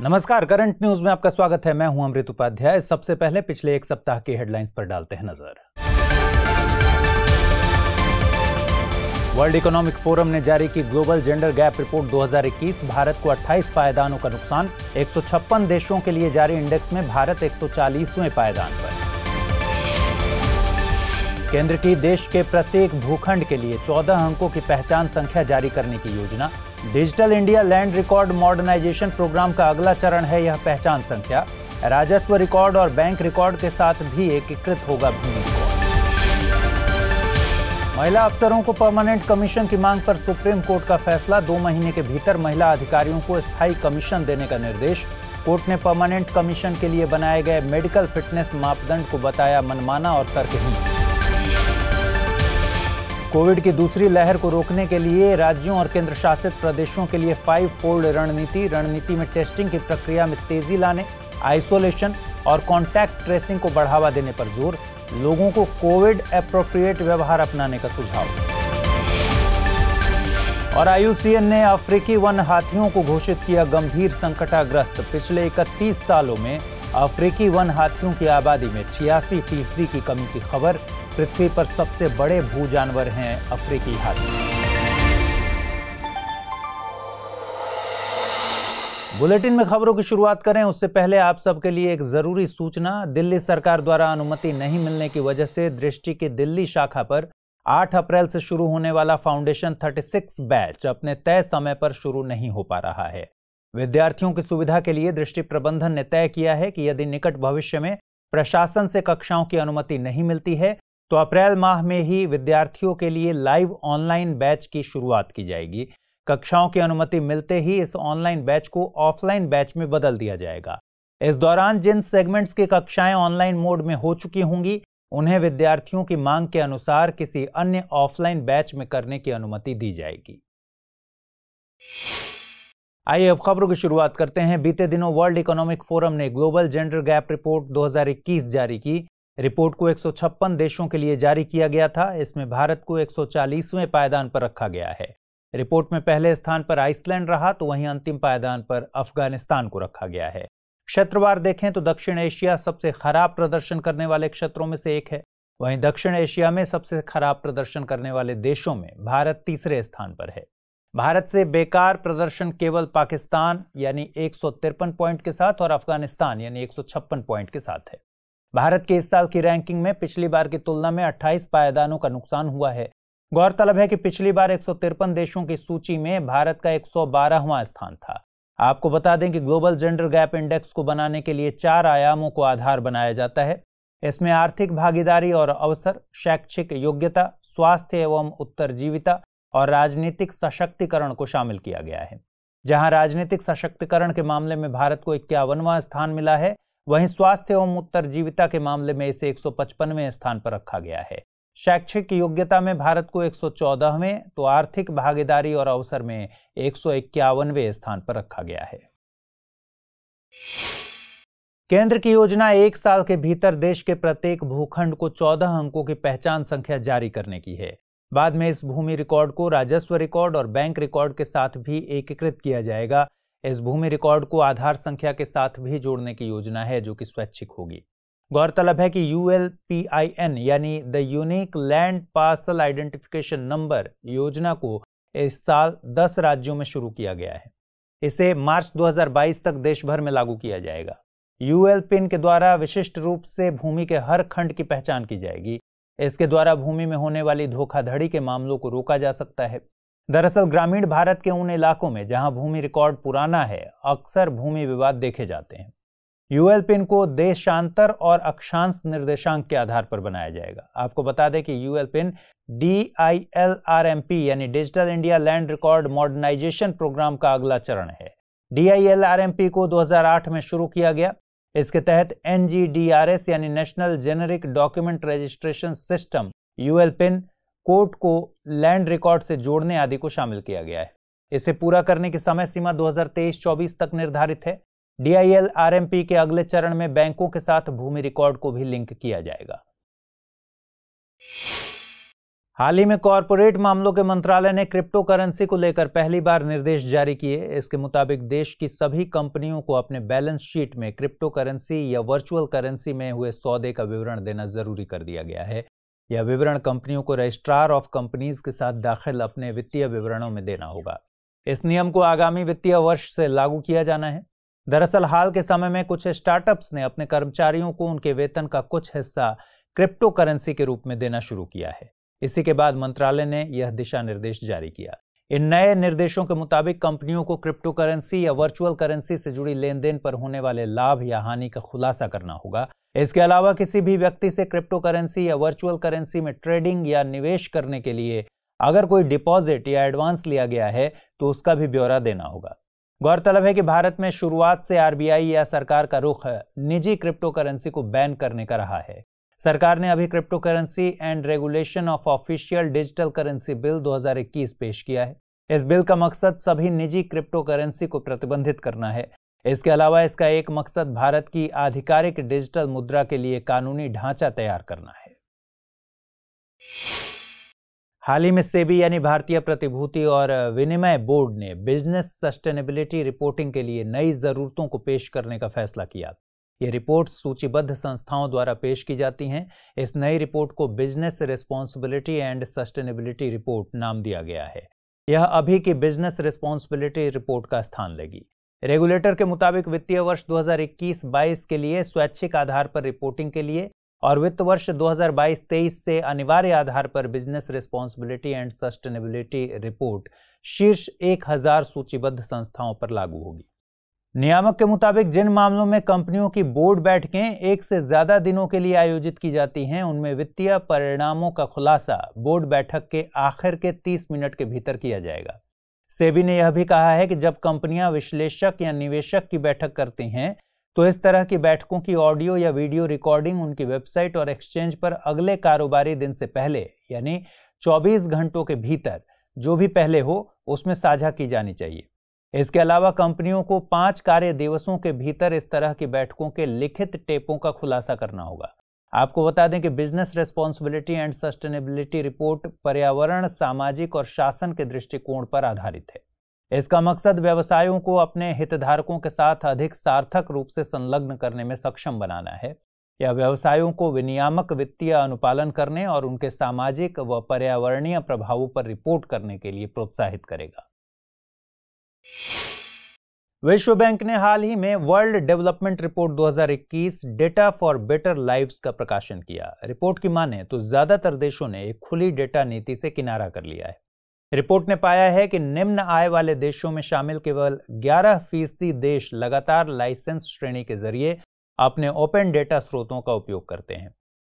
नमस्कार current news में आपका स्वागत है मैं हूं अमृत उपाध्याय सबसे पहले पिछले एक सप्ताह के हेडलाइंस पर डालते हैं नजर वर्ल्ड इकोनॉमिक फोरम ने जारी की global gender gap report 2021 Bharat को 28 पायदानों का नुकसान एक देशों के लिए जारी इंडेक्स में भारत 140वें पायदान पर केंद्र की देश के प्रत्येक भूखंड के लिए 14 अंकों की पहचान संख्या जारी करने की योजना digital India land record modernisation programme का अगला चरण है यह पहचान संख्या राजस्व रिकॉर्ड और बैंक रिकॉर्ड के साथ भी एकीकृत होगा भूमि महिला अफसरों को परमानेंट कमीशन की मांग पर सुप्रीम कोर्ट का फैसला दो महीने के भीतर महिला अधिकारियों को स्थायी कमीशन देने का निर्देश कोर्ट ने परमानेंट कमीशन के लिए बनाए गए मेडिकल फिटनेस मापदंड को बताया मनमाना और तर्कहीन कोविड की दूसरी लहर को रोकने के लिए राज्यों और केंद्र शासित प्रदेशों के लिए फाइव फोल्ड रणनीति रणनीति में टेस्टिंग की प्रक्रिया में तेजी लाने आइसोलेशन और कॉन्टैक्ट ट्रेसिंग को बढ़ावा देने पर जोर लोगों को कोविड अप्रोप्रिएट व्यवहार अपनाने का सुझाव और आईयूसीएन ने अफ्रीकी वन हाथियों को घोषित किया गंभीर संकटाग्रस्त पिछले इकतीस सालों में अफ्रीकी वन हाथियों की आबादी में छियासी फीसदी की कमी की खबर पृथ्वी पर सबसे बड़े भू जानवर हैं अफ्रीकी हाथी बुलेटिन में खबरों की शुरुआत करें उससे पहले आप सबके लिए एक जरूरी सूचना दिल्ली सरकार द्वारा अनुमति नहीं मिलने की वजह से दृष्टि की दिल्ली शाखा पर 8 अप्रैल से शुरू होने वाला फाउंडेशन 36 बैच अपने तय समय पर शुरू नहीं हो पा रहा है विद्यार्थियों की सुविधा के लिए दृष्टि प्रबंधन ने तय किया है कि यदि निकट भविष्य में प्रशासन से कक्षाओं की अनुमति नहीं मिलती है तो अप्रैल माह में ही विद्यार्थियों के लिए लाइव ऑनलाइन बैच की शुरुआत की जाएगी कक्षाओं की अनुमति मिलते ही इस ऑनलाइन बैच को ऑफलाइन बैच में बदल दिया जाएगा इस दौरान जिन सेगमेंट्स की कक्षाएं ऑनलाइन मोड में हो चुकी होंगी उन्हें विद्यार्थियों की मांग के अनुसार किसी अन्य ऑफलाइन बैच में करने की अनुमति दी जाएगी आइए अब खबरों की शुरुआत करते हैं बीते दिनों वर्ल्ड इकोनॉमिक फोरम ने ग्लोबल जेंडर गैप रिपोर्ट 2021 जारी की रिपोर्ट को 156 देशों के लिए जारी किया गया था इसमें भारत को 140वें पायदान पर रखा गया है रिपोर्ट में पहले स्थान पर आइसलैंड रहा तो वहीं अंतिम पायदान पर अफगानिस्तान को रखा गया है क्षेत्रवार देखें तो दक्षिण एशिया सबसे खराब प्रदर्शन करने वाले क्षेत्रों में से एक है वहीं दक्षिण एशिया में सबसे खराब प्रदर्शन करने वाले देशों में भारत तीसरे स्थान पर है भारत से बेकार प्रदर्शन केवल पाकिस्तान यानी एक पॉइंट के साथ और अफगानिस्तान यानी एक पॉइंट के साथ है भारत की इस साल की रैंकिंग में पिछली बार की तुलना में 28 पायदानों का नुकसान हुआ है गौरतलब है कि पिछली बार एक देशों की सूची में भारत का एक स्थान था आपको बता दें कि ग्लोबल जेंडर गैप इंडेक्स को बनाने के लिए चार आयामों को आधार बनाया जाता है इसमें आर्थिक भागीदारी और अवसर शैक्षिक योग्यता स्वास्थ्य एवं उत्तरजीविता और राजनीतिक सशक्तिकरण को शामिल किया गया है जहां राजनीतिक सशक्तिकरण के मामले में भारत को इक्यावनवा स्थान मिला है वहीं स्वास्थ्य एवं उत्तर जीविता के मामले में इसे 155वें स्थान पर रखा गया है शैक्षिक योग्यता में भारत को 114वें तो आर्थिक भागीदारी और अवसर में 151वें स्थान पर रखा गया है केंद्र की योजना एक साल के भीतर देश के प्रत्येक भूखंड को 14 अंकों की पहचान संख्या जारी करने की है बाद में इस भूमि रिकॉर्ड को राजस्व रिकॉर्ड और बैंक रिकॉर्ड के साथ भी एकीकृत किया जाएगा इस भूमि रिकॉर्ड को आधार संख्या के साथ भी जोड़ने की योजना है जो कि स्वैच्छिक होगी गौरतलब है कि यूएलपीआईएन यानी the unique land parcel identification number योजना को इस साल 10 राज्यों में शुरू किया गया है इसे मार्च 2022 तक देश भर में लागू किया जाएगा यूएल पिन के द्वारा विशिष्ट रूप से भूमि के हर खंड की पहचान की जाएगी इसके द्वारा भूमि में होने वाली धोखाधड़ी के मामलों को रोका जा सकता है दरअसल ग्रामीण भारत के उन इलाकों में जहां भूमि रिकॉर्ड पुराना है अक्सर भूमि विवाद देखे जाते हैं यूएल पिन को देशांतर और अक्षांश निर्देशांक के आधार पर बनाया जाएगा आपको बता दें कि UL pin D I L R M P यानी digital India land record modernisation programme का अगला चरण है D I L R M P को 2008 में शुरू किया गया इसके तहत N G D R S यानी national generic document registration system UL pin code को लैंड रिकॉर्ड से जोड़ने आदि को शामिल किया गया है इसे पूरा करने की समय सीमा 2023-24 तक निर्धारित है डीआईएल आरएमपी के अगले चरण में बैंकों के साथ भूमि रिकॉर्ड को भी लिंक किया जाएगा हाल ही में कॉरपोरेट मामलों के मंत्रालय ने क्रिप्टो करेंसी को लेकर पहली बार निर्देश जारी किए इसके मुताबिक देश की सभी कंपनियों को अपने बैलेंस शीट में क्रिप्टो करेंसी या वर्चुअल करेंसी में हुए सौदे का विवरण देना जरूरी कर दिया गया है यह विवरण कंपनियों को रजिस्ट्रार ऑफ कंपनीज के साथ दाखिल अपने वित्तीय विवरणों में देना होगा इस नियम को आगामी वित्तीय वर्ष से लागू किया जाना है दरअसल हाल के समय में कुछ स्टार्टअप्स ने अपने कर्मचारियों को उनके वेतन का कुछ हिस्सा क्रिप्टो करेंसी के रूप में देना शुरू किया है इसी के बाद मंत्रालय ने यह दिशा निर्देश जारी किया इन नए निर्देशों के मुताबिक कंपनियों को क्रिप्टो करेंसी या वर्चुअल करेंसी से जुड़ी लेन देन पर होने वाले लाभ या हानि का खुलासा करना होगा इसके अलावा किसी भी व्यक्ति से क्रिप्टो करेंसी या वर्चुअल करेंसी में ट्रेडिंग या निवेश करने के लिए अगर कोई डिपॉजिट या एडवांस लिया गया है तो उसका भी ब्यौरा देना होगा गौरतलब है कि भारत में शुरुआत से आरबीआई या सरकार का रुख निजी क्रिप्टो करेंसी को बैन करने का रहा है सरकार ने अभी crypto currency and regulation of official digital currency bill 2021 पेश किया है इस बिल का मकसद सभी निजी क्रिप्टो करेंसी को प्रतिबंधित करना है इसके अलावा इसका एक मकसद भारत की आधिकारिक डिजिटल मुद्रा के लिए कानूनी ढांचा तैयार करना है हाल ही में सेबी यानी भारतीय प्रतिभूति और विनिमय बोर्ड ने बिजनेस सस्टेनेबिलिटी रिपोर्टिंग के लिए नई जरूरतों को पेश करने का फैसला किया ये रिपोर्ट सूचीबद्ध संस्थाओं द्वारा पेश की जाती हैं इस नई रिपोर्ट को business responsibility and sustainability report नाम दिया गया है यह अभी की बिजनेस रिस्पॉन्सिबिलिटी रिपोर्ट का स्थान लेगी रेगुलेटर के मुताबिक वित्तीय वर्ष 2021-22 के लिए स्वैच्छिक आधार पर रिपोर्टिंग के लिए और वित्त वर्ष 2022-23 से अनिवार्य आधार पर business responsibility and sustainability report शीर्ष 1000 सूचीबद्ध संस्थाओं पर लागू होगी नियामक के मुताबिक जिन मामलों में कंपनियों की बोर्ड बैठकें एक से ज्यादा दिनों के लिए आयोजित की जाती हैं उनमें वित्तीय परिणामों का खुलासा बोर्ड बैठक के आखिर के 30 मिनट के भीतर किया जाएगा सेबी ने यह भी कहा है कि जब कंपनियां विश्लेषक या निवेशक की बैठक करती हैं तो इस तरह की बैठकों की ऑडियो या वीडियो रिकॉर्डिंग उनकी वेबसाइट और एक्सचेंज पर अगले कारोबारी दिन से पहले यानी 24 घंटों के भीतर जो भी पहले हो उसमें साझा की जानी चाहिए इसके अलावा कंपनियों को पांच कार्य दिवसों के भीतर इस तरह की बैठकों के लिखित टेपों का खुलासा करना होगा आपको बता दें कि business responsibility and sustainability report पर्यावरण सामाजिक और शासन के दृष्टिकोण पर आधारित है इसका मकसद व्यवसायों को अपने हितधारकों के साथ अधिक सार्थक रूप से संलग्न करने में सक्षम बनाना है यह व्यवसायों को विनियामक वित्तीय अनुपालन करने और उनके सामाजिक व पर्यावरणीय प्रभावों पर रिपोर्ट करने के लिए प्रोत्साहित करेगा विश्व बैंक ने हाल ही में world development report 2021 data for better lives का प्रकाशन किया रिपोर्ट की माने तो ज्यादातर देशों ने एक खुली डेटा नीति से किनारा कर लिया है रिपोर्ट ने पाया है कि निम्न आय वाले देशों में शामिल केवल 11 फीसदी देश लगातार लाइसेंस श्रेणी के जरिए अपने ओपन डेटा स्रोतों का उपयोग करते हैं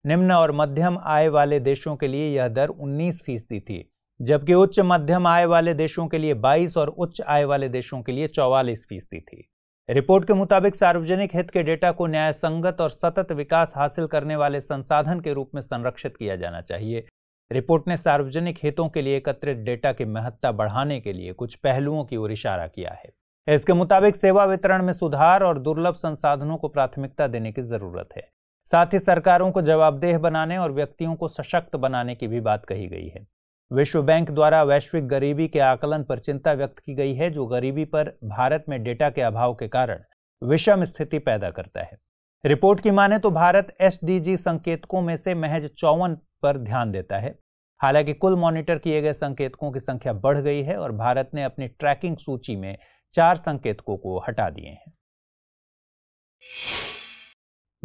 निम्न और मध्यम आय वाले देशों के लिए यह दर 19 फीसदी थी जबकि उच्च मध्यम आय वाले देशों के लिए 22 और उच्च आय वाले देशों के लिए चौवालीस फीसदी थी रिपोर्ट के मुताबिक सार्वजनिक हित के डेटा को न्यायसंगत और सतत विकास हासिल करने वाले संसाधन के रूप में संरक्षित किया जाना चाहिए रिपोर्ट ने सार्वजनिक हितों के लिए एकत्रित डेटा की महत्ता बढ़ाने के लिए कुछ पहलुओं की ओर इशारा किया है इसके मुताबिक सेवा वितरण में सुधार और दुर्लभ संसाधनों को प्राथमिकता देने की जरूरत है साथ ही सरकारों को जवाबदेह बनाने और व्यक्तियों को सशक्त बनाने की भी बात कही गई है विश्व बैंक द्वारा वैश्विक गरीबी के आकलन पर चिंता व्यक्त की गई है जो गरीबी पर भारत में डेटा के अभाव के कारण विषम स्थिति पैदा करता है रिपोर्ट की माने तो भारत एस संकेतकों में से महज चौवन पर ध्यान देता है हालांकि कुल मॉनिटर किए गए संकेतकों की संख्या बढ़ गई है और भारत ने अपनी ट्रैकिंग सूची में चार संकेतकों को हटा दिए हैं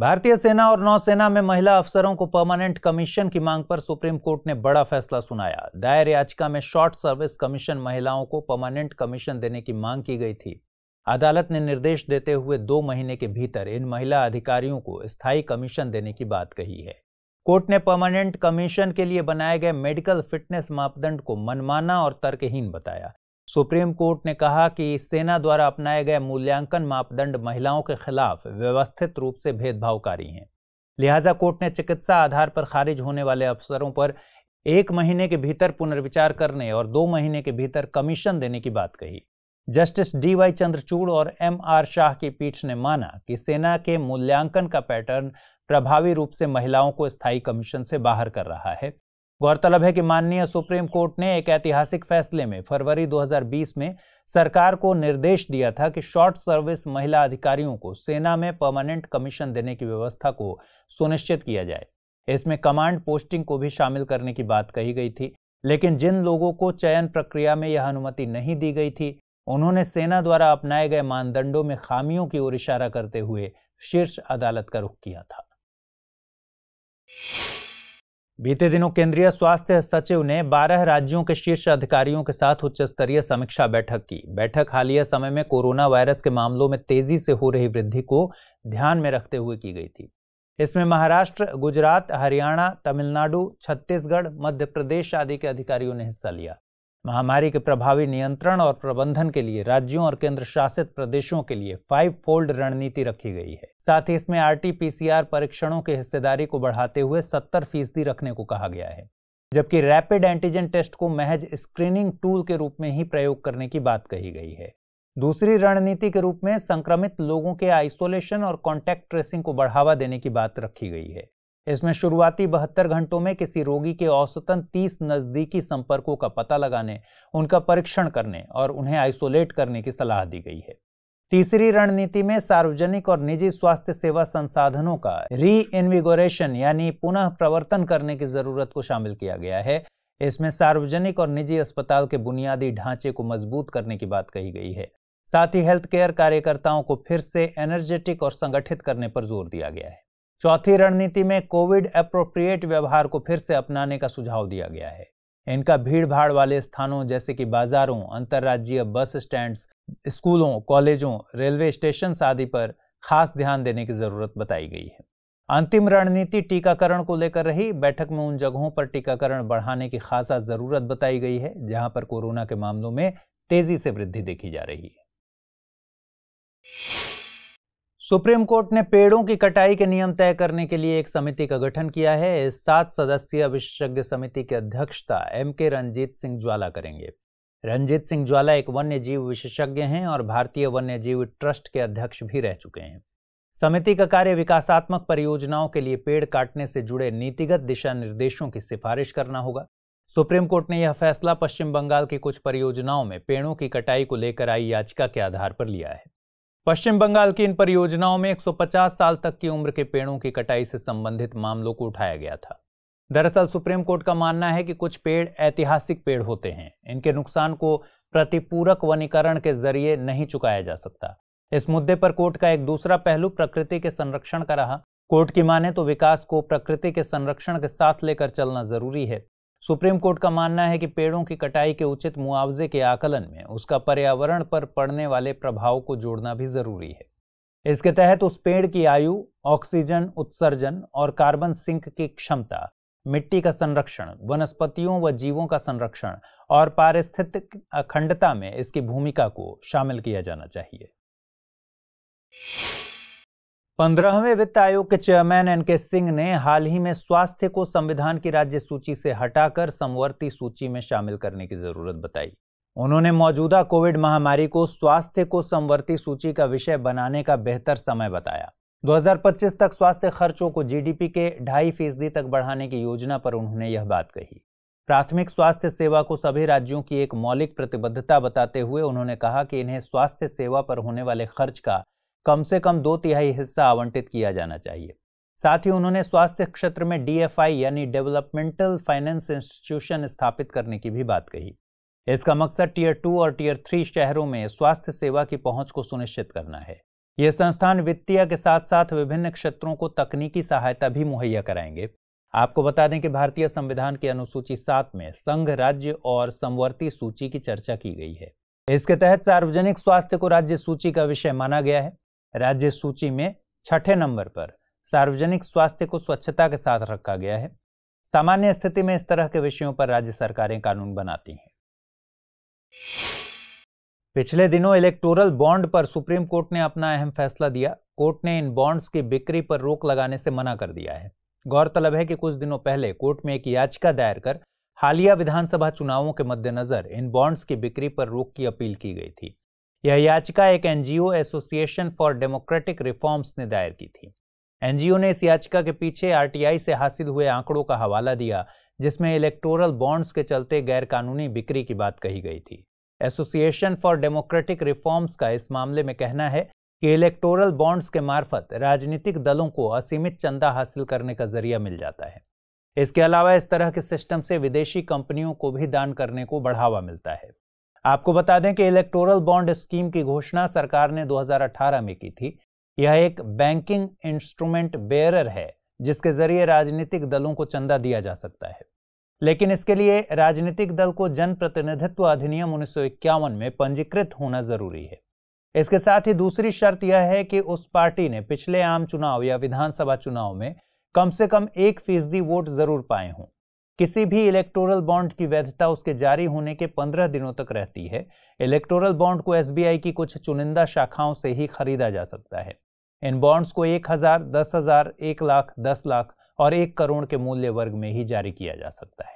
भारतीय सेना और नौसेना में महिला अफसरों को परमानेंट कमीशन की मांग पर सुप्रीम कोर्ट ने बड़ा फैसला सुनाया दायर याचिका में शॉर्ट सर्विस कमीशन महिलाओं को परमानेंट कमीशन देने की मांग की गई थी अदालत ने निर्देश देते हुए दो महीने के भीतर इन महिला अधिकारियों को स्थायी कमीशन देने की बात कही है कोर्ट ने परमानेंट कमीशन के लिए बनाए गए मेडिकल फिटनेस मापदंड को मनमाना और तर्कहीन बताया सुप्रीम कोर्ट ने कहा कि सेना द्वारा अपनाए गए मूल्यांकन मापदंड महिलाओं के खिलाफ व्यवस्थित रूप से भेदभावकारी हैं लिहाजा कोर्ट ने चिकित्सा आधार पर खारिज होने वाले अफसरों पर एक महीने के भीतर पुनर्विचार करने और दो महीने के भीतर कमीशन देने की बात कही जस्टिस डी वाई चंद्रचूड़ और एम आर शाह की पीठ ने माना कि सेना के मूल्यांकन का पैटर्न प्रभावी रूप से महिलाओं को स्थायी कमीशन से बाहर कर रहा है गौरतलब है कि माननीय सुप्रीम कोर्ट ने एक ऐतिहासिक फैसले में फरवरी 2020 में सरकार को निर्देश दिया था कि शॉर्ट सर्विस महिला अधिकारियों को सेना में परमानेंट कमीशन देने की व्यवस्था को सुनिश्चित किया जाए इसमें कमांड पोस्टिंग को भी शामिल करने की बात कही गई थी लेकिन जिन लोगों को चयन प्रक्रिया में यह अनुमति नहीं दी गई थी उन्होंने सेना द्वारा अपनाए गए मानदंडों में खामियों की ओर इशारा करते हुए शीर्ष अदालत का रुख किया था बीते दिनों केंद्रीय स्वास्थ्य सचिव ने 12 राज्यों के शीर्ष अधिकारियों के साथ उच्च स्तरीय समीक्षा बैठक की बैठक हालिया समय में कोरोना वायरस के मामलों में तेजी से हो रही वृद्धि को ध्यान में रखते हुए की गई थी इसमें महाराष्ट्र गुजरात हरियाणा तमिलनाडु छत्तीसगढ़ मध्य प्रदेश आदि के अधिकारियों ने हिस्सा लिया महामारी के प्रभावी नियंत्रण और प्रबंधन के लिए राज्यों और केंद्र शासित प्रदेशों के लिए फाइव फोल्ड रणनीति रखी गई है साथ ही इसमें आरटीपीसीआर परीक्षणों की हिस्सेदारी को बढ़ाते हुए सत्तर फीसदी रखने को कहा गया है जबकि रैपिड एंटीजन टेस्ट को महज स्क्रीनिंग टूल के रूप में ही प्रयोग करने की बात कही गई है दूसरी रणनीति के रूप में संक्रमित लोगों के आइसोलेशन और कॉन्टैक्ट ट्रेसिंग को बढ़ावा देने की बात रखी गई है इसमें शुरुआती बहत्तर घंटों में किसी रोगी के औसतन 30 नज़दीकी संपर्कों का पता लगाने उनका परीक्षण करने और उन्हें आइसोलेट करने की सलाह दी गई है तीसरी रणनीति में सार्वजनिक और निजी स्वास्थ्य सेवा संसाधनों का री इन्विगोरेशन यानी पुनः प्रवर्तन करने की जरूरत को शामिल किया गया है इसमें सार्वजनिक और निजी अस्पताल के बुनियादी ढांचे को मजबूत करने की बात कही गई है साथ ही हेल्थ केयर कार्यकर्ताओं को फिर से एनर्जेटिक और संगठित करने पर जोर दिया गया है चौथी रणनीति में कोविड अप्रोप्रिएट व्यवहार को फिर से अपनाने का सुझाव दिया गया है इनका भीड़ भाड़ वाले स्थानों जैसे कि बाजारों अंतर्राज्यीय बस स्टैंड्स स्कूलों कॉलेजों रेलवे स्टेशन आदि पर खास ध्यान देने की जरूरत बताई गई है अंतिम रणनीति टीकाकरण को लेकर रही बैठक में उन जगहों पर टीकाकरण बढ़ाने की खासा जरूरत बताई गई है जहां पर कोरोना के मामलों में तेजी से वृद्धि देखी जा रही है सुप्रीम कोर्ट ने पेड़ों की कटाई के नियम तय करने के लिए एक समिति का गठन किया है इस सात सदस्यीय विशेषज्ञ समिति की अध्यक्षता एम के रंजीत सिंह ज्वाला करेंगे रंजीत सिंह ज्वाला एक वन्य जीव विशेषज्ञ हैं और भारतीय वन्य जीव ट्रस्ट के अध्यक्ष भी रह चुके हैं समिति का कार्य विकासात्मक परियोजनाओं के लिए पेड़ काटने से जुड़े नीतिगत दिशा निर्देशों की सिफारिश करना होगा सुप्रीम कोर्ट ने यह फैसला पश्चिम बंगाल की कुछ परियोजनाओं में पेड़ों की कटाई को लेकर आई याचिका के आधार पर लिया है पश्चिम बंगाल की इन परियोजनाओं में 150 साल तक की उम्र के पेड़ों की कटाई से संबंधित मामलों को उठाया गया था दरअसल सुप्रीम कोर्ट का मानना है कि कुछ पेड़ ऐतिहासिक पेड़ होते हैं इनके नुकसान को प्रतिपूरक वनीकरण के जरिए नहीं चुकाया जा सकता इस मुद्दे पर कोर्ट का एक दूसरा पहलू प्रकृति के संरक्षण का रहा कोर्ट की माने तो विकास को प्रकृति के संरक्षण के साथ लेकर चलना जरूरी है सुप्रीम कोर्ट का मानना है कि पेड़ों की कटाई के उचित मुआवजे के आकलन में उसका पर्यावरण पर पड़ने वाले प्रभाव को जोड़ना भी जरूरी है इसके तहत उस पेड़ की आयु ऑक्सीजन उत्सर्जन और कार्बन सिंक की क्षमता मिट्टी का संरक्षण वनस्पतियों व जीवों का संरक्षण और पारिस्थितिक अखंडता में इसकी भूमिका को शामिल किया जाना चाहिए पंद्रहवें वित्त आयोग के चेयरमैन एन के सिंह ने हाल ही में स्वास्थ्य को संविधान की राज्य सूची से हटाकर समवर्ती सूची में शामिल करने की जरूरत बताई उन्होंने मौजूदा कोविड महामारी को स्वास्थ्य को समवर्ती सूची का विषय बनाने का बेहतर समय बताया 2025 तक स्वास्थ्य खर्चों को जीडीपी के ढाई फीसदी तक बढ़ाने की योजना पर उन्होंने यह बात कही प्राथमिक स्वास्थ्य सेवा को सभी राज्यों की एक मौलिक प्रतिबद्धता बताते हुए उन्होंने कहा कि इन्हें स्वास्थ्य सेवा पर होने वाले खर्च का कम से कम दो तिहाई हिस्सा आवंटित किया जाना चाहिए साथ ही उन्होंने स्वास्थ्य क्षेत्र में डीएफआई यानी डेवलपमेंटल फाइनेंस इंस्टीट्यूशन स्थापित करने की भी बात कही इसका मकसद टीयर टू और टीयर थ्री शहरों में स्वास्थ्य सेवा की पहुंच को सुनिश्चित करना है ये संस्थान वित्तीय के साथ साथ विभिन्न क्षेत्रों को तकनीकी सहायता भी मुहैया कराएंगे आपको बता दें कि भारतीय संविधान की अनुसूची सात में संघ राज्य और समवर्ती सूची की चर्चा की गई है इसके तहत सार्वजनिक स्वास्थ्य को राज्य सूची का विषय माना गया है राज्य सूची में छठे नंबर पर सार्वजनिक स्वास्थ्य को स्वच्छता के साथ रखा गया है सामान्य स्थिति में इस तरह के विषयों पर राज्य सरकारें कानून बनाती हैं पिछले दिनों इलेक्टोरल बॉन्ड पर सुप्रीम कोर्ट ने अपना अहम फैसला दिया कोर्ट ने इन बॉन्ड्स की बिक्री पर रोक लगाने से मना कर दिया है गौरतलब है कि कुछ दिनों पहले कोर्ट में एक याचिका दायर कर हालिया विधानसभा चुनावों के मद्देनजर इन बॉन्ड्स की बिक्री पर रोक की अपील की गई थी यह याचिका एक NGO association for democratic reforms ने दायर की थी एनजीओ ने इस याचिका के पीछे आरटीआई से हासिल हुए आंकड़ों का हवाला दिया जिसमें इलेक्टोरल बॉन्ड्स के चलते गैरकानूनी बिक्री की बात कही गई थी एसोसिएशन फॉर डेमोक्रेटिक रिफॉर्म्स का इस मामले में कहना है कि इलेक्टोरल बॉन्ड्स के मार्फत राजनीतिक दलों को असीमित चंदा हासिल करने का जरिया मिल जाता है इसके अलावा इस तरह के सिस्टम से विदेशी कंपनियों को भी दान करने को बढ़ावा मिलता है आपको बता दें कि इलेक्टोरल बॉन्ड स्कीम की घोषणा सरकार ने 2018 में की थी यह एक बैंकिंग इंस्ट्रूमेंट बेयरर है जिसके जरिए राजनीतिक दलों को चंदा दिया जा सकता है लेकिन इसके लिए राजनीतिक दल को जनप्रतिनिधित्व अधिनियम उन्नीस में पंजीकृत होना जरूरी है इसके साथ ही दूसरी शर्त यह है कि उस पार्टी ने पिछले आम चुनाव या विधानसभा चुनाव में कम से कम एक फीसदी वोट जरूर पाए हों किसी भी इलेक्टोरल बॉन्ड की वैधता उसके जारी होने के पंद्रह दिनों तक रहती है इलेक्टोरल बॉन्ड को एसबीआई की कुछ चुनिंदा शाखाओं से ही खरीदा जा सकता है इन बॉन्ड्स को एक हजार दस हजार एक लाख दस लाख और एक करोड़ के मूल्य वर्ग में ही जारी किया जा सकता है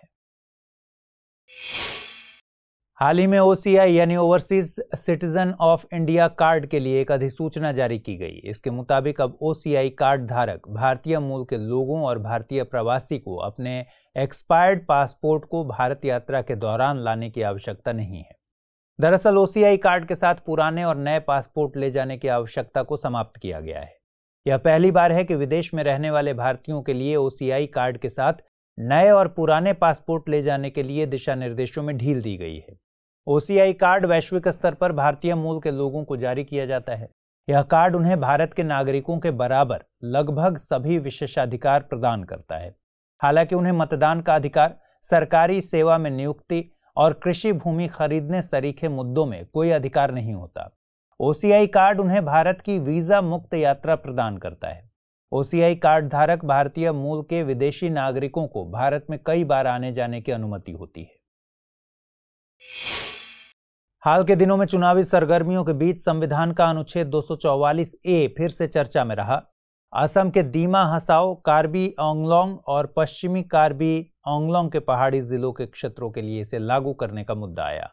हाल ही में ओसीआई यानी overseas citizen of India card के लिए एक अधिसूचना जारी की गई इसके मुताबिक अब ओसीआई कार्ड धारक भारतीय मूल के लोगों और भारतीय प्रवासी को अपने एक्सपायर्ड पासपोर्ट को भारत यात्रा के दौरान लाने की आवश्यकता नहीं है दरअसल ओसीआई कार्ड के साथ पुराने और नए पासपोर्ट ले जाने की आवश्यकता को समाप्त किया गया है यह पहली बार है कि विदेश में रहने वाले भारतीयों के लिए ओसीआई कार्ड के साथ नए और पुराने पासपोर्ट ले जाने के लिए दिशा निर्देशों में ढील दी गई है ओसीआई कार्ड वैश्विक स्तर पर भारतीय मूल के लोगों को जारी किया जाता है यह कार्ड उन्हें भारत के नागरिकों के बराबर लगभग सभी विशेषाधिकार प्रदान करता है हालांकि उन्हें मतदान का अधिकार सरकारी सेवा में नियुक्ति और कृषि भूमि खरीदने सरीखे मुद्दों में कोई अधिकार नहीं होता ओसीआई कार्ड उन्हें भारत की वीजा मुक्त यात्रा प्रदान करता है ओसीआई कार्ड धारक भारतीय मूल के विदेशी नागरिकों को भारत में कई बार आने जाने की अनुमति होती है हाल के दिनों में चुनावी सरगर्मियों के बीच संविधान का अनुच्छेद 244 ए फिर से चर्चा में रहा असम के दीमा हसाओ कार्बी ओंगलोंग और पश्चिमी कार्बी ओंगलोंग के पहाड़ी जिलों के क्षेत्रों के लिए इसे लागू करने का मुद्दा आया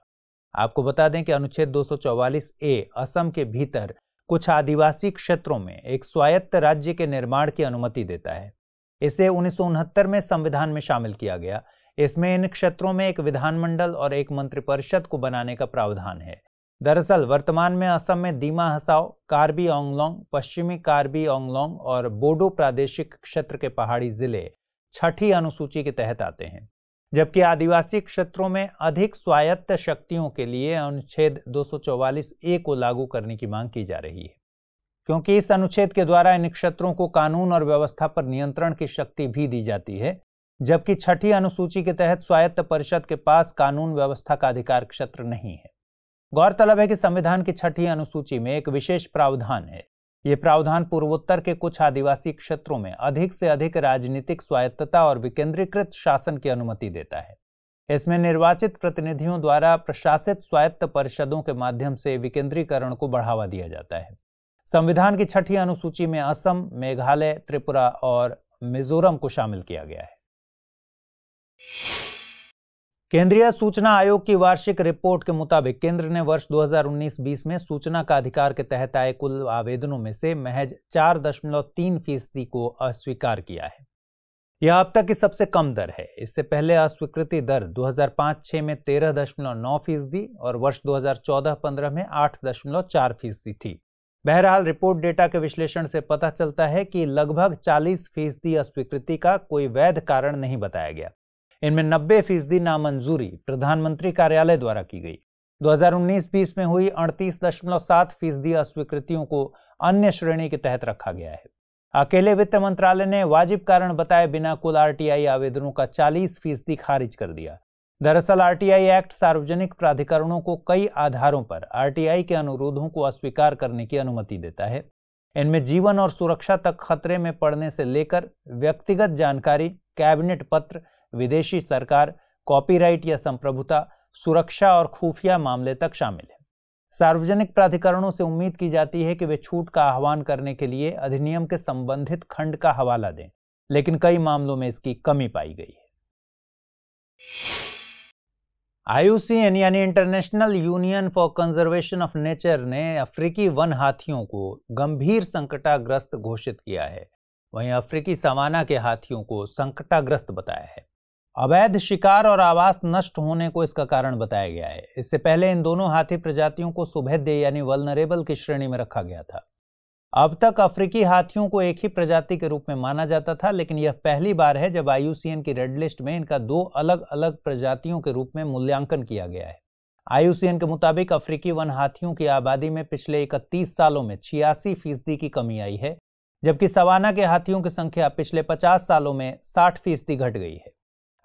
आपको बता दें कि अनुच्छेद 244 ए असम के भीतर कुछ आदिवासी क्षेत्रों में एक स्वायत्त राज्य के निर्माण की अनुमति देता है इसे उन्नीस में संविधान में शामिल किया गया इसमें इन क्षेत्रों में एक विधानमंडल और एक मंत्रिपरिषद को बनाने का प्रावधान है दरअसल वर्तमान में असम में दीमा हसाओ कार्बी ऑंगलोंग पश्चिमी कार्बी ऑंगलोंग और बोडो प्रादेशिक क्षेत्र के पहाड़ी जिले छठी अनुसूची के तहत आते हैं जबकि आदिवासी क्षेत्रों में अधिक स्वायत्त शक्तियों के लिए अनुच्छेद 244 ए को लागू करने की मांग की जा रही है क्योंकि इस अनुच्छेद के द्वारा इन क्षेत्रों को कानून और व्यवस्था पर नियंत्रण की शक्ति भी दी जाती है जबकि छठी अनुसूची के तहत स्वायत्त परिषद के पास कानून व्यवस्था का अधिकार क्षेत्र नहीं है गौरतलब है कि संविधान की छठी अनुसूची में एक विशेष प्रावधान है ये प्रावधान पूर्वोत्तर के कुछ आदिवासी क्षेत्रों में अधिक से अधिक राजनीतिक स्वायत्तता और विकेंद्रीकृत शासन की अनुमति देता है इसमें निर्वाचित प्रतिनिधियों द्वारा प्रशासित स्वायत्त परिषदों के माध्यम से विकेंद्रीकरण को बढ़ावा दिया जाता है संविधान की छठी अनुसूची में असम मेघालय त्रिपुरा और मिजोरम को शामिल किया गया है केंद्रीय सूचना आयोग की वार्षिक रिपोर्ट के मुताबिक केंद्र ने वर्ष 2019-20 में सूचना का अधिकार के तहत आए कुल आवेदनों में से महज 4.3 फीसदी को अस्वीकार किया है यह अब तक की सबसे कम दर है इससे पहले अस्वीकृति दर 2005-6 में 13.9 फीसदी और वर्ष 2014-15 में 8.4 फीसदी थी बहरहाल रिपोर्ट डेटा के विश्लेषण से पता चलता है कि लगभग 40 फीसदी अस्वीकृति का कोई वैध कारण नहीं बताया गया इनमें नब्बे फीसदी नामंजूरी प्रधानमंत्री कार्यालय द्वारा की गई 2019-20 में हुई अड़तीस दशमलव सात फीसदी अस्वीकृतियों को अन्य श्रेणी के तहत रखा गया है अकेले वित्त मंत्रालय ने वाजिब कारण बताए बिना कुल आरटीआई आवेदनों का 40 फीसदी खारिज कर दिया दरअसल आरटीआई एक्ट सार्वजनिक प्राधिकरणों को कई आधारों पर आरटीआई के अनुरोधों को अस्वीकार करने की अनुमति देता है इनमें जीवन और सुरक्षा तक खतरे में पड़ने से लेकर व्यक्तिगत जानकारी कैबिनेट पत्र विदेशी सरकार कॉपीराइट या संप्रभुता सुरक्षा और खुफिया मामले तक शामिल है सार्वजनिक प्राधिकरणों से उम्मीद की जाती है कि वे छूट का आह्वान करने के लिए अधिनियम के संबंधित खंड का हवाला दें लेकिन कई मामलों में इसकी कमी पाई गई है आयुसीएन यानी international union for conservation of nature ने अफ्रीकी वन हाथियों को गंभीर संकटाग्रस्त घोषित किया है वहीं अफ्रीकी सवाना के हाथियों को संकटाग्रस्त बताया है अवैध शिकार और आवास नष्ट होने को इसका कारण बताया गया है इससे पहले इन दोनों हाथी प्रजातियों को सुभेद्य यानी वलनरेबल की श्रेणी में रखा गया था अब तक अफ्रीकी हाथियों को एक ही प्रजाति के रूप में माना जाता था लेकिन यह पहली बार है जब आईयूसीएन की रेड लिस्ट में इनका दो अलग अलग प्रजातियों के रूप में मूल्यांकन किया गया है आईयूसीएन के मुताबिक अफ्रीकी वन हाथियों की आबादी में पिछले इकतीस सालों में छियासी फीसदी की कमी आई है जबकि सवाना के हाथियों की संख्या पिछले पचास सालों में साठ फीसदी घट गई है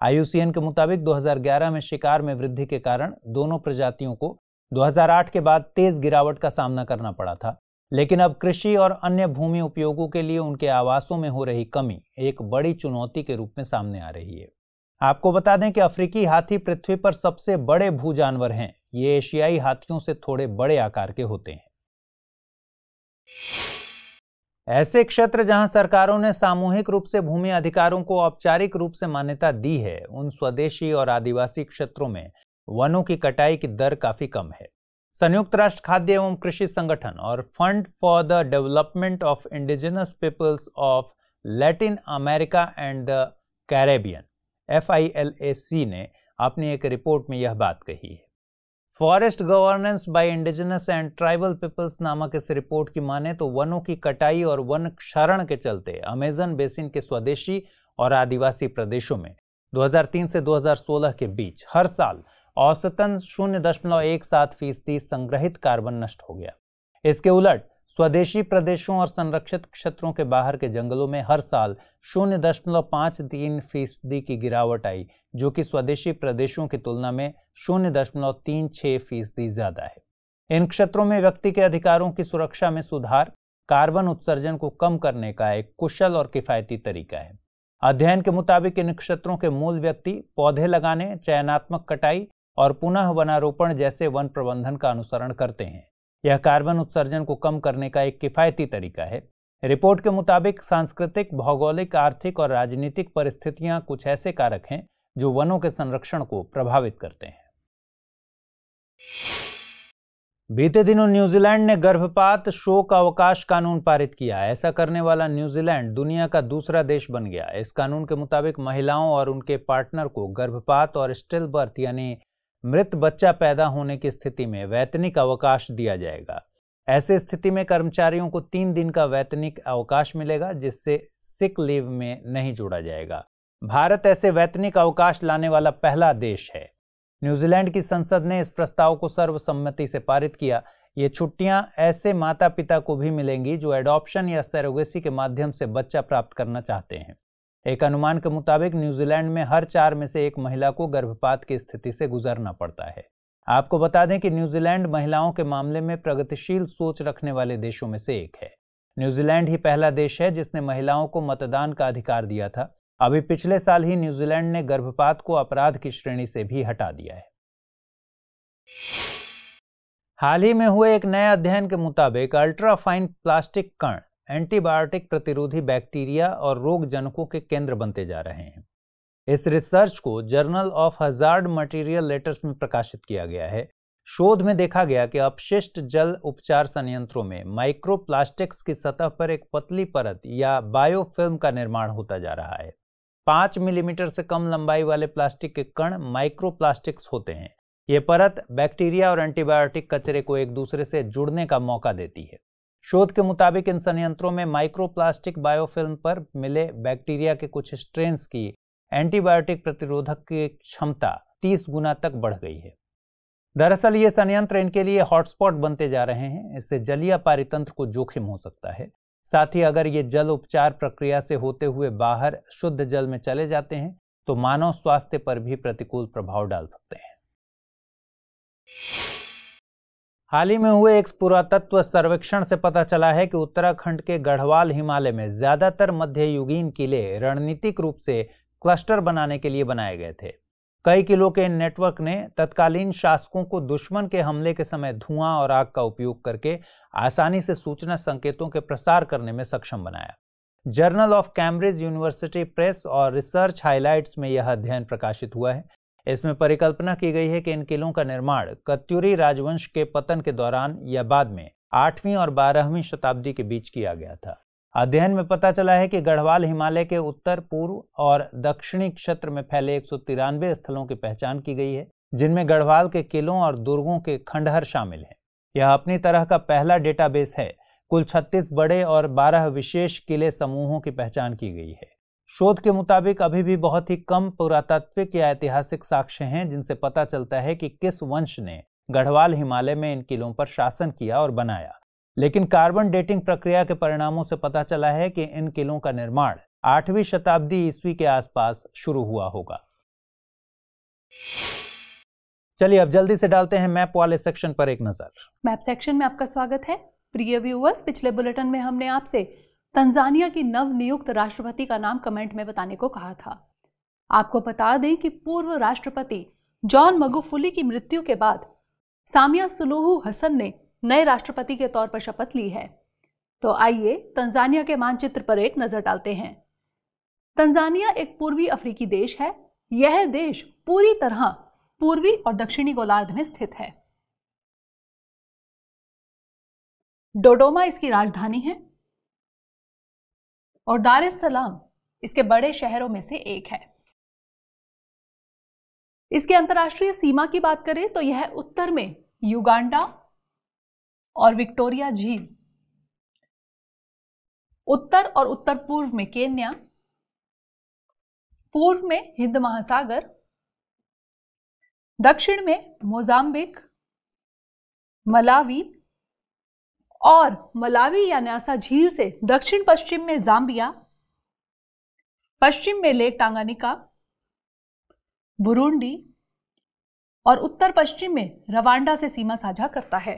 आईयूसीएन के मुताबिक 2011 में शिकार में वृद्धि के कारण दोनों प्रजातियों को 2008 के बाद तेज गिरावट का सामना करना पड़ा था लेकिन अब कृषि और अन्य भूमि उपयोगों के लिए उनके आवासों में हो रही कमी एक बड़ी चुनौती के रूप में सामने आ रही है आपको बता दें कि अफ्रीकी हाथी पृथ्वी पर सबसे बड़े भू जानवर हैं ये एशियाई हाथियों से थोड़े बड़े आकार के होते हैं ऐसे क्षेत्र जहां सरकारों ने सामूहिक रूप से भूमि अधिकारों को औपचारिक रूप से मान्यता दी है उन स्वदेशी और आदिवासी क्षेत्रों में वनों की कटाई की दर काफी कम है संयुक्त राष्ट्र खाद्य एवं कृषि संगठन और fund for the development of indigenous peoples of Latin America and the Caribbean F ने अपनी एक रिपोर्ट में यह बात कही है forest governance by indigenous and tribal peoples नामक इस रिपोर्ट की माने तो वनों की कटाई और वन क्षरण के चलते अमेजन बेसिन के स्वदेशी और आदिवासी प्रदेशों में 2003 से 2016 के बीच हर साल औसतन शून्य दशमलव एक सात फीसदी संग्रहित कार्बन नष्ट हो गया इसके उलट स्वदेशी प्रदेशों और संरक्षित क्षेत्रों के बाहर के जंगलों में हर साल शून्य दशमलव पाँच तीन फीसदी की गिरावट आई जो कि स्वदेशी प्रदेशों की तुलना में शून्य दशमलव तीन छः फीसदी ज़्यादा है इन क्षेत्रों में व्यक्ति के अधिकारों की सुरक्षा में सुधार कार्बन उत्सर्जन को कम करने का एक कुशल और किफ़ायती तरीका है अध्ययन के मुताबिक इन क्षेत्रों के मूल व्यक्ति पौधे लगाने चयनात्मक कटाई और पुनः वनारोपण जैसे वन प्रबंधन का अनुसरण करते हैं यह कार्बन उत्सर्जन को कम करने का एक किफ़ायती तरीका है रिपोर्ट के मुताबिक सांस्कृतिक भौगोलिक आर्थिक और राजनीतिक परिस्थितियां कुछ ऐसे कारक हैं जो वनों के संरक्षण को प्रभावित करते हैं बीते दिनों न्यूजीलैंड ने गर्भपात शोक अवकाश कानून पारित किया ऐसा करने वाला न्यूजीलैंड दुनिया का दूसरा देश बन गया इस कानून के मुताबिक महिलाओं और उनके पार्टनर को गर्भपात और स्टिल बर्थ यानी मृत बच्चा पैदा होने की स्थिति में वैतनिक अवकाश दिया जाएगा ऐसे स्थिति में कर्मचारियों को तीन दिन का वैतनिक अवकाश मिलेगा जिससे सिक लीव में नहीं जोड़ा जाएगा भारत ऐसे वैतनिक अवकाश लाने वाला पहला देश है न्यूजीलैंड की संसद ने इस प्रस्ताव को सर्वसम्मति से पारित किया ये छुट्टियां ऐसे माता पिता को भी मिलेंगी जो एडॉप्शन या सेरोगेसी के माध्यम से बच्चा प्राप्त करना चाहते हैं एक अनुमान के मुताबिक न्यूजीलैंड में हर चार में से एक महिला को गर्भपात की स्थिति से गुजरना पड़ता है आपको बता दें कि न्यूजीलैंड महिलाओं के मामले में प्रगतिशील सोच रखने वाले देशों में से एक है न्यूजीलैंड ही पहला देश है जिसने महिलाओं को मतदान का अधिकार दिया था अभी पिछले साल ही न्यूजीलैंड ने गर्भपात को अपराध की श्रेणी से भी हटा दिया है हाल ही में हुए एक नए अध्ययन के मुताबिक अल्ट्राफाइन प्लास्टिक कण एंटीबायोटिक प्रतिरोधी बैक्टीरिया और रोग जनकों के केंद्र बनते जा रहे हैं इस रिसर्च को journal of hazard material letters में प्रकाशित किया गया है शोध में देखा गया कि अपशिष्ट जल उपचार संयंत्रों में माइक्रोप्लास्टिक्स की सतह पर एक पतली परत या बायोफिल्म का निर्माण होता जा रहा है पांच मिलीमीटर से कम लंबाई वाले प्लास्टिक के कण माइक्रोप्लास्टिक्स होते हैं ये परत बैक्टीरिया और एंटीबायोटिक कचरे को एक दूसरे से जुड़ने का मौका देती है शोध के मुताबिक इन संयंत्रों में माइक्रोप्लास्टिक बायोफिल्म पर मिले बैक्टीरिया के कुछ स्ट्रेन्स की एंटीबायोटिक प्रतिरोधक की क्षमता 30 गुना तक बढ़ गई है दरअसल ये संयंत्र इनके लिए हॉटस्पॉट बनते जा रहे हैं इससे जलीय पारितंत्र को जोखिम हो सकता है साथ ही अगर ये जल उपचार प्रक्रिया से होते हुए बाहर शुद्ध जल में चले जाते हैं तो मानव स्वास्थ्य पर भी प्रतिकूल प्रभाव डाल सकते हैं हाल ही में हुए एक पुरातत्व सर्वेक्षण से पता चला है कि उत्तराखंड के गढ़वाल हिमालय में ज्यादातर मध्ययुगीन किले रणनीतिक रूप से क्लस्टर बनाने के लिए बनाए गए थे कई किलों के इन नेटवर्क ने तत्कालीन शासकों को दुश्मन के हमले के समय धुआं और आग का उपयोग करके आसानी से सूचना संकेतों के प्रसार करने में सक्षम बनाया journal of Cambridge university press और रिसर्च हाइलाइट्स में यह अध्ययन प्रकाशित हुआ है इसमें परिकल्पना की गई है कि इन किलों का निर्माण कत्यूरी राजवंश के पतन के दौरान या बाद में आठवीं और बारहवीं शताब्दी के बीच किया गया था अध्ययन में पता चला है कि गढ़वाल हिमालय के उत्तर पूर्व और दक्षिणी क्षेत्र में फैले एक स्थलों की पहचान की गई है जिनमें गढ़वाल के किलों और दुर्गों के खंडहर शामिल हैं यह अपनी तरह का पहला डेटाबेस है कुल 36 बड़े और 12 विशेष किले समूहों की पहचान की गई है शोध के मुताबिक अभी भी बहुत ही कम पुरातात्विक या ऐतिहासिक साक्ष्य हैं जिनसे पता चलता है कि किस वंश ने गढ़वाल हिमालय में इन किलों पर शासन किया और बनाया लेकिन कार्बन डेटिंग प्रक्रिया के परिणामों से पता चला है कि इन किलों का निर्माण आठवीं शताब्दी ईस्वी के आसपास शुरू हुआ होगा चलिए अब जल्दी से डालते हैं मैप वाले सेक्शन पर एक नजर मैप सेक्शन में आपका स्वागत है प्रिय व्यूवर्स पिछले बुलेटिन में हमने आपसे तंजानिया की नवनियुक्त राष्ट्रपति का नाम कमेंट में बताने को कहा था आपको बता दें कि पूर्व राष्ट्रपति जॉन मगुफुली की मृत्यु के बाद सामिया सुलूहू हसन ने नए राष्ट्रपति के तौर पर शपथ ली है तो आइए तंजानिया के मानचित्र पर एक नजर डालते हैं तंजानिया एक पूर्वी अफ्रीकी देश है यह देश पूरी तरह पूर्वी और दक्षिणी गोलार्ध में स्थित है डोडोमा इसकी राजधानी है और दार सलाम इसके बड़े शहरों में से एक है इसके अंतर्राष्ट्रीय सीमा की बात करें तो यह उत्तर में युगांडा और विक्टोरिया झील उत्तर और उत्तर पूर्व में केन्या पूर्व में हिंद महासागर दक्षिण में मोजाम्बिक मलावी और मलावी या न्यासा झील से दक्षिण पश्चिम में जाम्बिया पश्चिम में लेक टांगानिका बुरुंडी और उत्तर पश्चिम में रवांडा से सीमा साझा करता है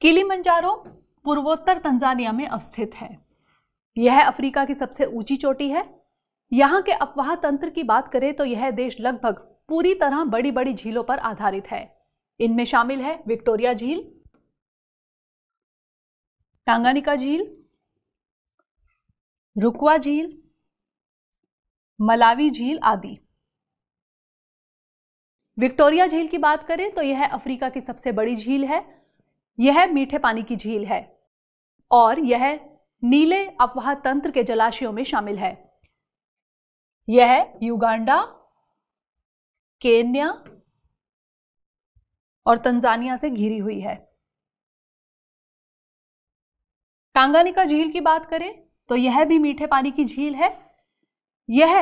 किलीमंजारो पूर्वोत्तर तंजानिया में अवस्थित है यह अफ्रीका की सबसे ऊंची चोटी है यहां के अपवाह तंत्र की बात करें तो यह देश लगभग पूरी तरह बड़ी बड़ी झीलों पर आधारित है इनमें शामिल है विक्टोरिया झील टांगानिका झील रुकवा झील मलावी झील आदि विक्टोरिया झील की बात करें तो यह अफ्रीका की सबसे बड़ी झील है यह मीठे पानी की झील है और यह नीले अपवाह तंत्र के जलाशयों में शामिल है यह युगांडा केन्या और तंजानिया से घिरी हुई है टांगानिका झील की बात करें तो यह भी मीठे पानी की झील है यह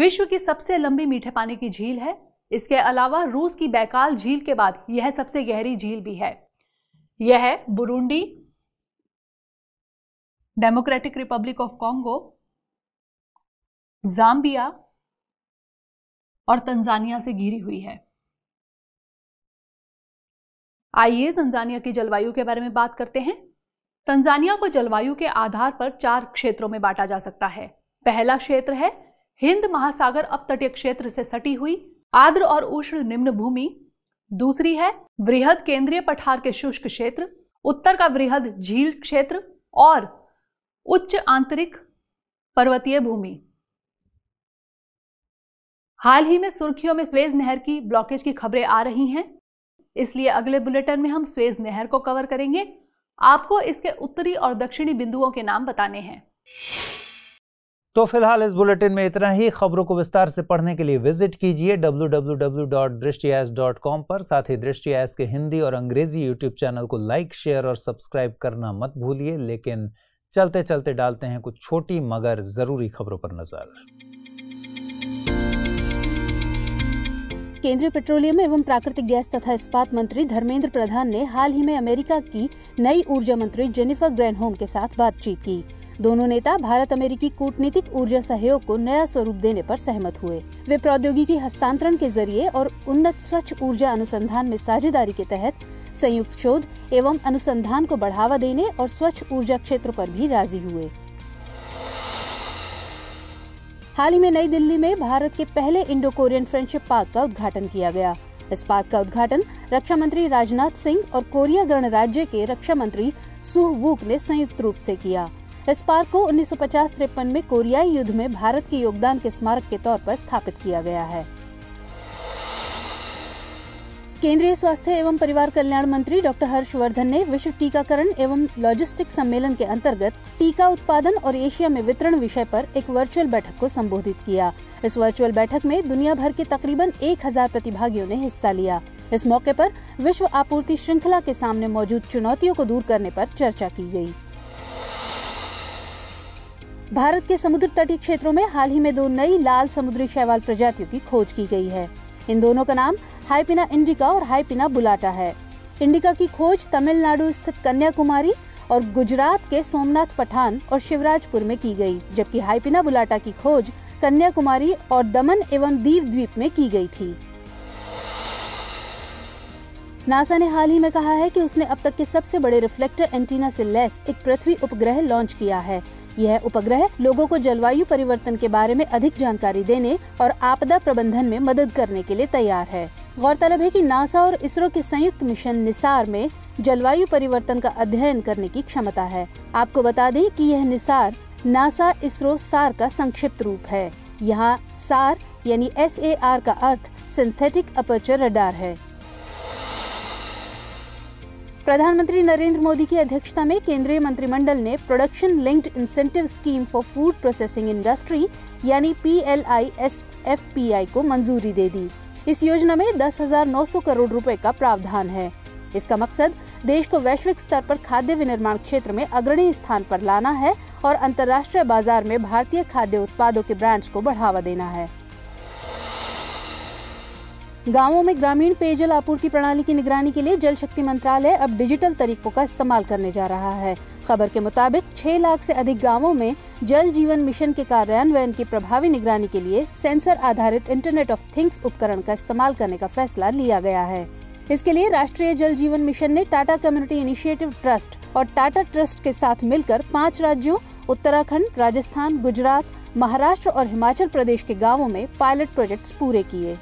विश्व की सबसे लंबी मीठे पानी की झील है इसके अलावा रूस की बैकाल झील के बाद यह सबसे गहरी झील भी है यह Burundi Democratic Republic of Congo Zambia और तंजानिया से घिरी हुई है आइए तंजानिया की जलवायु के बारे में बात करते हैं तंजानिया को जलवायु के आधार पर चार क्षेत्रों में बांटा जा सकता है पहला क्षेत्र है हिंद महासागर अपतटीय क्षेत्र से सटी हुई आर्द्र और उष्ण निम्न भूमि दूसरी है वृहद केंद्रीय पठार के शुष्क क्षेत्र उत्तर का वृहद झील क्षेत्र और उच्च आंतरिक पर्वतीय भूमि हाल ही में सुर्खियों में स्वेज नहर की ब्लॉकेज की खबरें आ रही हैं इसलिए अगले बुलेटिन में हम स्वेज नहर को कवर करेंगे आपको इसके उत्तरी और दक्षिणी बिंदुओं के नाम बताने हैं तो फिलहाल इस बुलेटिन में इतना ही खबरों को विस्तार से पढ़ने के लिए विजिट कीजिए डब्ल्यू पर साथ ही दृष्टि एस के हिंदी और अंग्रेजी यूट्यूब चैनल को लाइक शेयर और सब्सक्राइब करना मत भूलिए लेकिन चलते चलते डालते हैं कुछ छोटी मगर ज़रूरी खबरों पर नज़र केंद्रीय पेट्रोलियम एवं प्राकृतिक गैस तथा इस्पात मंत्री धर्मेंद्र प्रधान ने हाल ही में अमेरिका की नई ऊर्जा मंत्री जेनिफर ग्रैनहोम के साथ बातचीत की दोनों नेता भारत अमेरिकी कूटनीतिक ऊर्जा सहयोग को नया स्वरूप देने पर सहमत हुए वे प्रौद्योगिकी हस्तांतरण के जरिए और उन्नत स्वच्छ ऊर्जा अनुसंधान में साझेदारी के तहत संयुक्त शोध एवं अनुसंधान को बढ़ावा देने और स्वच्छ ऊर्जा क्षेत्र पर भी राजी हुए हाल ही में नई दिल्ली में भारत के पहले इंडो कोरियन फ्रेंडशिप पार्क का उद्घाटन किया गया इस पार्क का उद्घाटन रक्षा मंत्री राजनाथ सिंह और कोरिया गणराज्य के रक्षा मंत्री सुह वूक ने संयुक्त रूप से किया इस पार्क को उन्नीस सौ में कोरियाई युद्ध में भारत के योगदान के स्मारक के तौर पर स्थापित किया गया है केंद्रीय स्वास्थ्य एवं परिवार कल्याण मंत्री डॉक्टर हर्षवर्धन ने विश्व टीकाकरण एवं लॉजिस्टिक सम्मेलन के अंतर्गत टीका उत्पादन और एशिया में वितरण विषय पर एक वर्चुअल बैठक को संबोधित किया इस वर्चुअल बैठक में दुनिया भर के तकरीबन 1000 प्रतिभागियों ने हिस्सा लिया इस मौके पर विश्व आपूर्ति श्रृंखला के सामने मौजूद चुनौतियों को दूर करने पर चर्चा की गयी भारत के समुद्र तटीय क्षेत्रों में हाल ही में दो नई लाल समुद्री शैवाल प्रजातियों की खोज की गई है इन दोनों का नाम हाइपिना इंडिका और हाईपिना बुलाटा है इंडिका की खोज तमिलनाडु स्थित कन्याकुमारी और गुजरात के सोमनाथ पठान और शिवराजपुर में की गई जबकि हाईपिना बुलाटा की खोज कन्याकुमारी और दमन एवं दीव द्वीप में की गई थी नासा ने हाल ही में कहा है कि उसने अब तक के सबसे बड़े रिफ्लेक्टर एंटीना से लेस एक पृथ्वी उपग्रह लॉन्च किया है यह उपग्रह लोगों को जलवायु परिवर्तन के बारे में अधिक जानकारी देने और आपदा प्रबंधन में मदद करने के लिए तैयार है गौरतलब है कि नासा और इसरो के संयुक्त मिशन निसार में जलवायु परिवर्तन का अध्ययन करने की क्षमता है आपको बता दें कि यह निसार नासा इसरो सार का संक्षिप्त रूप है यहाँ सार यानी एस का अर्थ सिंथेटिक अपर्चर रडार है प्रधानमंत्री नरेंद्र मोदी की अध्यक्षता में केंद्रीय मंत्रिमंडल ने production linked incentive scheme for food processing industry यानी P L I S F P I को मंजूरी दे दी इस योजना में 10,900 करोड़ रुपए का प्रावधान है इसका मकसद देश को वैश्विक स्तर पर खाद्य विनिर्माण क्षेत्र में अग्रणी स्थान पर लाना है और अंतर्राष्ट्रीय बाजार में भारतीय खाद्य उत्पादों के ब्रांड्स को बढ़ावा देना है गांवों में ग्रामीण पेयजल आपूर्ति प्रणाली की निगरानी के लिए जल शक्ति मंत्रालय अब डिजिटल तरीकों का इस्तेमाल करने जा रहा है खबर के मुताबिक 6 लाख से अधिक गांवों में जल जीवन मिशन के कार्यान्वयन की प्रभावी निगरानी के लिए सेंसर आधारित इंटरनेट ऑफ थिंग्स उपकरण का इस्तेमाल करने का फैसला लिया गया है इसके लिए राष्ट्रीय जल जीवन मिशन ने टाटा कम्युनिटी इनिशिएटिव ट्रस्ट और टाटा ट्रस्ट के साथ मिलकर पाँच राज्यों उत्तराखंड राजस्थान गुजरात महाराष्ट्र और हिमाचल प्रदेश के गाँवों में पायलट प्रोजेक्ट पूरे किए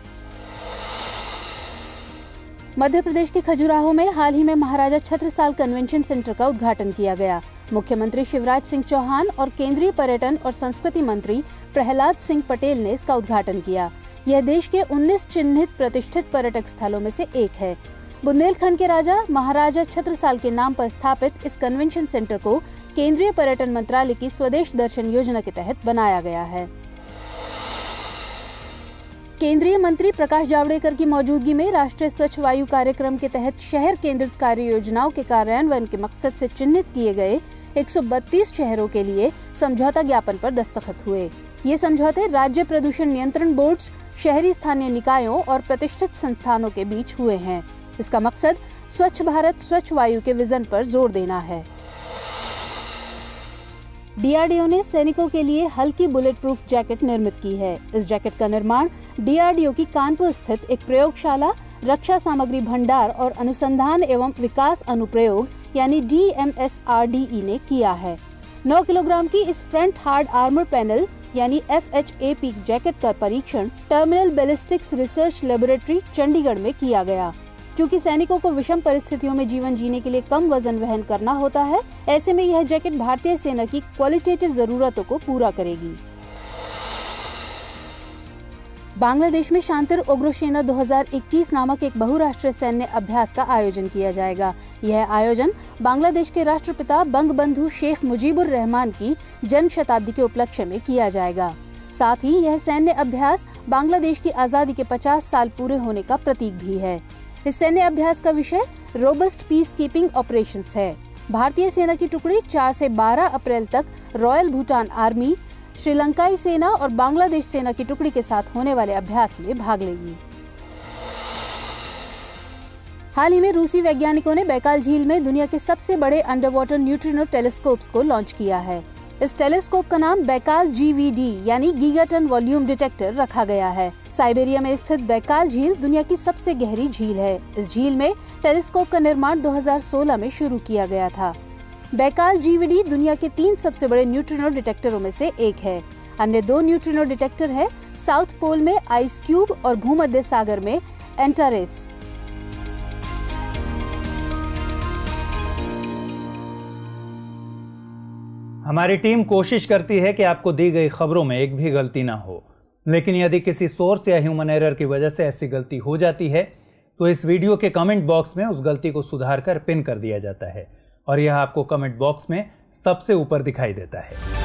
मध्य प्रदेश के खजुराहो में हाल ही में महाराजा छत्रसाल कन्वेंशन सेंटर का उद्घाटन किया गया मुख्यमंत्री शिवराज सिंह चौहान और केंद्रीय पर्यटन और संस्कृति मंत्री प्रहलाद सिंह पटेल ने इसका उद्घाटन किया यह देश के 19 चिन्हित प्रतिष्ठित पर्यटक स्थलों में से एक है बुंदेलखंड के राजा महाराजा छत्रसाल के नाम पर स्थापित इस कन्वेंशन सेंटर को केंद्रीय पर्यटन मंत्रालय की स्वदेश दर्शन योजना के तहत बनाया गया है केंद्रीय मंत्री प्रकाश जावड़ेकर की मौजूदगी में राष्ट्रीय स्वच्छ वायु कार्यक्रम के तहत शहर केंद्रित कार्य योजनाओं के कार्यान्वयन के मकसद से चिन्हित किए गए 132 शहरों के लिए समझौता ज्ञापन पर दस्तखत हुए ये समझौते राज्य प्रदूषण नियंत्रण बोर्ड शहरी स्थानीय निकायों और प्रतिष्ठित संस्थानों के बीच हुए हैं इसका मकसद स्वच्छ भारत स्वच्छ वायु के विजन पर जोर देना है डीआरडीओ ने सैनिकों के लिए हल्की बुलेट प्रूफ जैकेट निर्मित की है इस जैकेट का निर्माण डीआरडीओ की कानपुर स्थित एक प्रयोगशाला रक्षा सामग्री भंडार और अनुसंधान एवं विकास अनुप्रयोग यानी डी ने किया है 9 किलोग्राम की इस फ्रंट हार्ड आर्मर पैनल यानी F H A P jacket का परीक्षण terminal ballistics research laboratory Chandigarh में किया गया क्योंकि सैनिकों को विषम परिस्थितियों में जीवन जीने के लिए कम वजन वहन करना होता है ऐसे में यह जैकेट भारतीय सेना की क्वालिटेटिव जरूरतों को पूरा करेगी बांग्लादेश में शांतिर उग्र सेना दो नामक एक बहुराष्ट्रीय सैन्य अभ्यास का आयोजन किया जाएगा यह आयोजन बांग्लादेश के राष्ट्रपिता बंधु शेख मुजीबुर रहमान की जन्म शताब्दी के उपलक्ष्य में किया जाएगा साथ ही यह सैन्य अभ्यास बांग्लादेश की आजादी के 50 साल पूरे होने का प्रतीक भी है इस सैन्य अभ्यास का विषय रोबस्ट पीस कीपिंग ऑपरेशन है भारतीय सेना की टुकड़ी चार ऐसी बारह अप्रैल तक रॉयल भूटान आर्मी श्रीलंकाई सेना और बांग्लादेश सेना की टुकड़ी के साथ होने वाले अभ्यास में भाग लेगी हाल ही में रूसी वैज्ञानिकों ने बैकाल झील में दुनिया के सबसे बड़े अंडर वाटर न्यूट्रिनो टेलीस्कोप्स को लॉन्च किया है इस टेलीस्कोप का नाम बैकाल जीवीडी यानी गीगाटन वॉल्यूम डिटेक्टर रखा गया है साइबेरिया में स्थित बैकाल झील दुनिया की सबसे गहरी झील है इस झील में टेलीस्कोप का निर्माण 2016 में शुरू किया गया था बैकाल जीवीडी दुनिया के तीन सबसे बड़े न्यूट्रिनो डिटेक्टरों में से एक है अन्य दो न्यूट्रिनो डिटेक्टर है साउथ पोल में आइस क्यूब और भूमध्य सागर में एंटारेस हमारी टीम कोशिश करती है कि आपको दी गई खबरों में एक भी गलती ना हो लेकिन यदि किसी सोर्स या ह्यूमन एरर की वजह से ऐसी गलती हो जाती है तो इस वीडियो के कमेंट बॉक्स में उस गलती को सुधार कर पिन कर दिया जाता है और यह आपको कमेंट बॉक्स में सबसे ऊपर दिखाई देता है